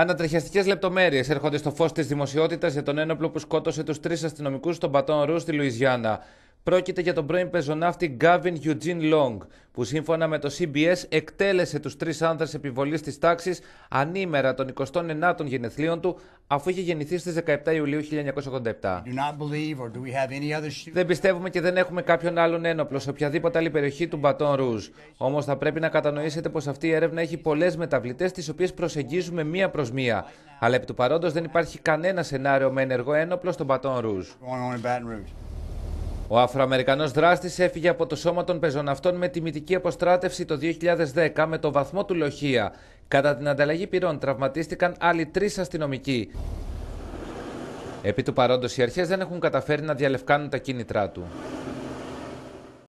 Ανατριχιαστικές λεπτομέρειες έρχονται στο φως της δημοσιότητας για τον ένοπλο που σκότωσε τους τρεις αστυνομικούς στον Πατών Ρου στη Λουιζιάννα. Πρόκειται για τον πρώην πεζοναύτη Gavin Eugene Long, που σύμφωνα με το CBS εκτέλεσε τους τρεις άνδρες επιβολής της τάξης ανήμερα των 29ων γενεθλίων του, αφού είχε γεννηθεί στις 17 Ιουλίου 1987. Δεν πιστεύουμε και δεν έχουμε κάποιον άλλον ένοπλο σε οποιαδήποτε άλλη περιοχή του Μπατόν Ρούζ. Όμως θα πρέπει να κατανοήσετε πως αυτή η έρευνα έχει πολλές μεταβλητές, τις οποίες προσεγγίζουμε μία προς μία. Αλλά επί του παρόντος δεν υπάρχει κανένα σενάριο με ενεργό ένοπλο στον Μπατόν Ρούζ. Ο Αφροαμερικανός δράστης έφυγε από το σώμα των πεζοναυτών με τιμητική αποστράτευση το 2010 με το βαθμό του λοχεία. Κατά την ανταλλαγή πυρών τραυματίστηκαν άλλοι τρεις αστυνομικοί. Επί του παρόντος οι αρχές δεν έχουν καταφέρει να διαλευκάνουν τα κίνητρά του.